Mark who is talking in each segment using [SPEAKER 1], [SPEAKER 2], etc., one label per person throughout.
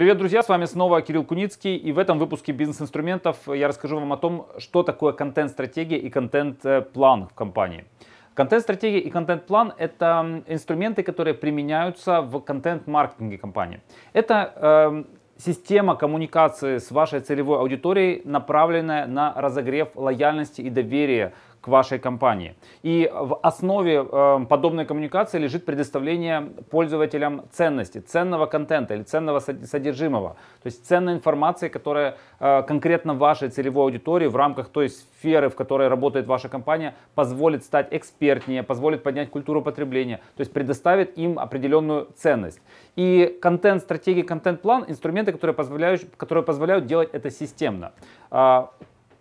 [SPEAKER 1] Привет, друзья! С вами снова Кирилл Куницкий. И в этом выпуске бизнес-инструментов я расскажу вам о том, что такое контент-стратегия и контент-план в компании. Контент-стратегия и контент-план – это инструменты, которые применяются в контент-маркетинге компании. Это э, система коммуникации с вашей целевой аудиторией, направленная на разогрев лояльности и доверия к вашей компании. И в основе э, подобной коммуникации лежит предоставление пользователям ценности, ценного контента или ценного содержимого, то есть ценной информации, которая э, конкретно вашей целевой аудитории в рамках той сферы, в которой работает ваша компания, позволит стать экспертнее, позволит поднять культуру потребления, то есть предоставит им определенную ценность. И контент, стратегия, контент-план – инструменты, которые позволяют, которые позволяют делать это системно. А,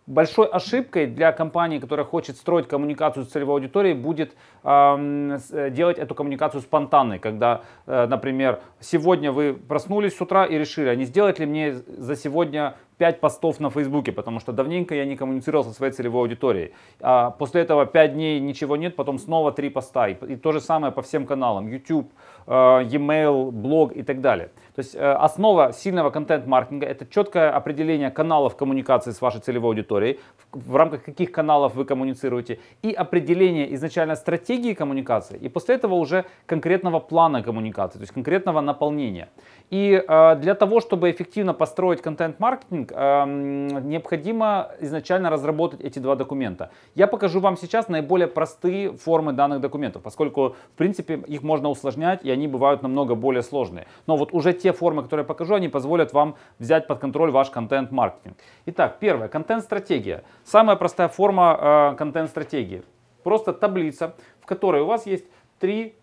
[SPEAKER 1] большой ошибкой для компании, которая хочет строить коммуникацию с целевой аудиторией, будет э, делать эту коммуникацию спонтанной, когда, э, например, сегодня вы проснулись с утра и решили, а не сделать ли мне за сегодня 5 постов на Фейсбуке, потому что давненько я не коммуницировал со своей целевой аудиторией. А после этого 5 дней ничего нет, потом снова 3 поста. И, и то же самое по всем каналам, YouTube, e-mail, э, блог и так далее. То есть э, основа сильного контент-маркетинга это четкое определение каналов коммуникации с вашей целевой аудиторией, в, в рамках каких каналов вы коммуницируете, и определение изначально стратегии коммуникации, и после этого уже конкретного плана коммуникации, то есть конкретного наполнения. И а, для того, чтобы эффективно построить контент-маркетинг, а, необходимо изначально разработать эти два документа. Я покажу вам сейчас наиболее простые формы данных документов, поскольку, в принципе, их можно усложнять, и они бывают намного более сложные. Но вот уже те формы, которые я покажу, они позволят вам взять под контроль ваш контент-маркетинг. Итак, первое, контент-стратегия. Самая простая форма а, контент-стратегии. Просто таблица, в которой у вас есть три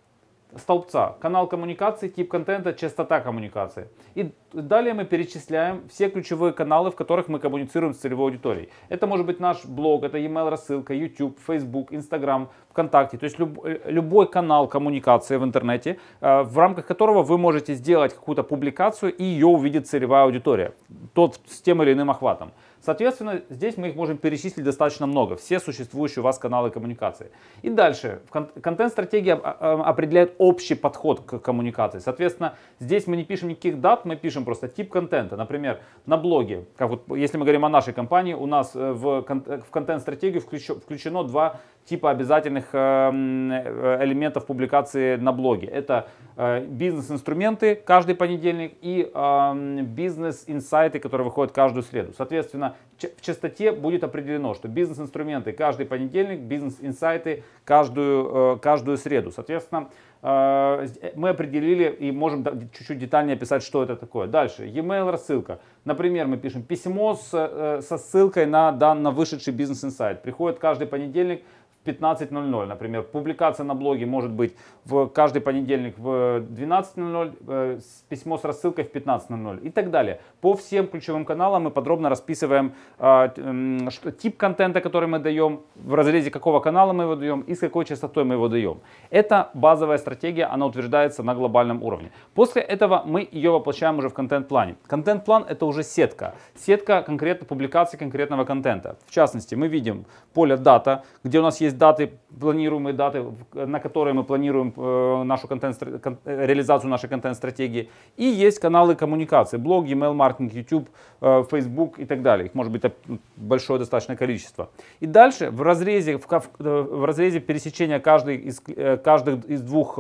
[SPEAKER 1] столбца канал коммуникации, тип контента, частота коммуникации. И далее мы перечисляем все ключевые каналы, в которых мы коммуницируем с целевой аудиторией. Это может быть наш блог, это email рассылка, YouTube, Facebook, Instagram, ВКонтакте. То есть люб, э, любой канал коммуникации в интернете, э, в рамках которого вы можете сделать какую-то публикацию и ее увидит целевая аудитория. Тот с тем или иным охватом. Соответственно, здесь мы их можем перечислить достаточно много, все существующие у вас каналы коммуникации. И дальше, контент-стратегия а, а, определяет общий подход к коммуникации. Соответственно, здесь мы не пишем никаких дат, мы пишем просто тип контента. Например, на блоге, как вот, если мы говорим о нашей компании, у нас э, в контент-стратегию включено два типа обязательных э, э, элементов публикации на блоге. Это э, бизнес-инструменты каждый понедельник и бизнес-инсайты, которые выходят каждую среду. Соответственно, в частоте будет определено, что бизнес-инструменты каждый понедельник, бизнес-инсайты каждую, каждую среду. Соответственно, мы определили и можем чуть-чуть детальнее описать, что это такое. Дальше, e-mail рассылка. Например, мы пишем письмо с, со ссылкой на на вышедший бизнес-инсайт. Приходит каждый понедельник 15.00. Например, публикация на блоге может быть в каждый понедельник в 12.00, э, письмо с рассылкой в 15.00 и так далее. По всем ключевым каналам мы подробно расписываем а, тип контента, который мы даем, в разрезе какого канала мы его даем и с какой частотой мы его даем. Это базовая стратегия, она утверждается на глобальном уровне. После этого мы ее воплощаем уже в контент-плане. Контент-план это уже сетка. Сетка конкретно публикации конкретного контента. В частности, мы видим поле дата, где у нас есть даты, планируемые даты, на которые мы планируем э, нашу контент, э, реализацию нашей контент-стратегии. И есть каналы коммуникации, блог, email маркетинг, YouTube, э, Facebook и так далее. Их может быть большое достаточное количество. И дальше в разрезе, в, в разрезе пересечения каждой из, каждых из двух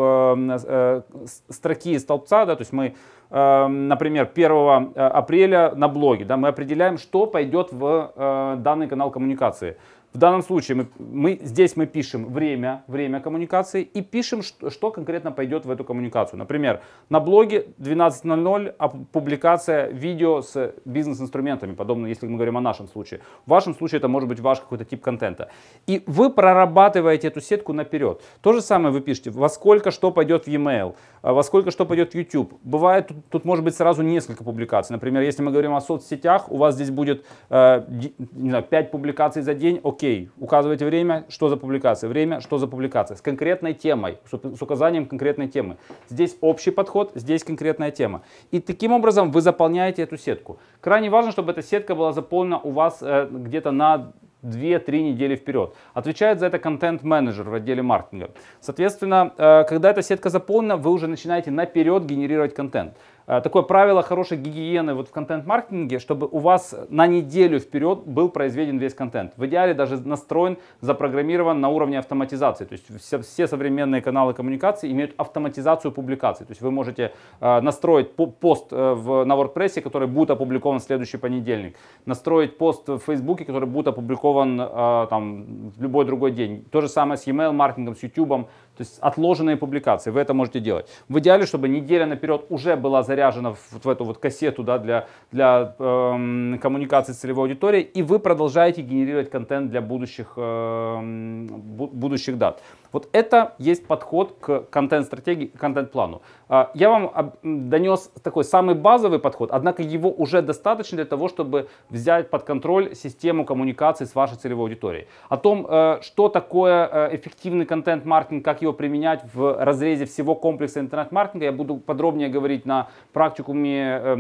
[SPEAKER 1] строки из столбца, да, то есть мы например, 1 апреля на блоге, да, мы определяем, что пойдет в данный канал коммуникации. В данном случае мы, мы, здесь мы пишем время, время коммуникации и пишем, что, что конкретно пойдет в эту коммуникацию. Например, на блоге 12.00 публикация видео с бизнес-инструментами, подобно если мы говорим о нашем случае. В вашем случае это может быть ваш какой-то тип контента. И вы прорабатываете эту сетку наперед. То же самое вы пишете, во сколько что пойдет в e-mail, а, во сколько что пойдет в YouTube. Бывает, тут, тут может быть сразу несколько публикаций. Например, если мы говорим о соцсетях, у вас здесь будет э, не знаю, 5 публикаций за день, окей Окей, указывайте время, что за публикация, время, что за публикация, с конкретной темой, с указанием конкретной темы. Здесь общий подход, здесь конкретная тема. И таким образом вы заполняете эту сетку. Крайне важно, чтобы эта сетка была заполнена у вас э, где-то на 2-3 недели вперед. Отвечает за это контент-менеджер в отделе маркетинга. Соответственно, э, когда эта сетка заполнена, вы уже начинаете наперед генерировать контент. Э, такое правило хорошей гигиены вот в контент-маркетинге, чтобы у вас на неделю вперед был произведен весь контент. В идеале даже настроен, запрограммирован на уровне автоматизации. То есть все, все современные каналы коммуникации имеют автоматизацию публикации. То есть вы можете э, настроить пост э, в, на WordPress, который будет опубликован в следующий понедельник, настроить пост в Facebook, который будет опубликован э, там, в любой другой день. То же самое с e-mail маркетингом, с YouTube, то есть отложенные публикации. Вы это можете делать. В идеале, чтобы неделя наперед уже была зарегистрирована заряжена в, в эту вот кассету да, для, для э, коммуникации с целевой аудиторией, и вы продолжаете генерировать контент для будущих, э, будущих дат. Вот это есть подход к контент-стратегии, контент-плану. А, я вам донес такой самый базовый подход, однако его уже достаточно для того, чтобы взять под контроль систему коммуникации с вашей целевой аудиторией. О том, э, что такое э, эффективный контент-маркетинг, как его применять в разрезе всего комплекса интернет-маркетинга, я буду подробнее говорить на практикуме э,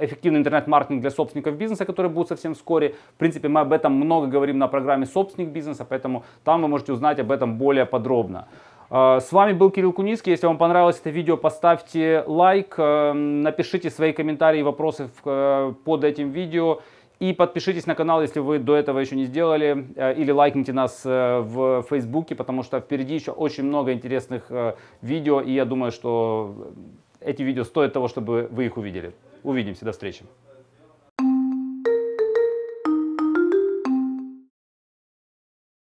[SPEAKER 1] эффективный интернет-маркетинг для собственников бизнеса, который будет совсем вскоре. В принципе, мы об этом много говорим на программе «Собственник бизнеса», поэтому там вы можете узнать об этом более подробно. А, с вами был Кирилл Куницкий. Если вам понравилось это видео, поставьте лайк, э, напишите свои комментарии и вопросы э, под этим видео. И подпишитесь на канал, если вы до этого еще не сделали, или лайкните нас в Фейсбуке, потому что впереди еще очень много интересных видео, и я думаю, что эти видео стоят того, чтобы вы их увидели. Увидимся, до встречи.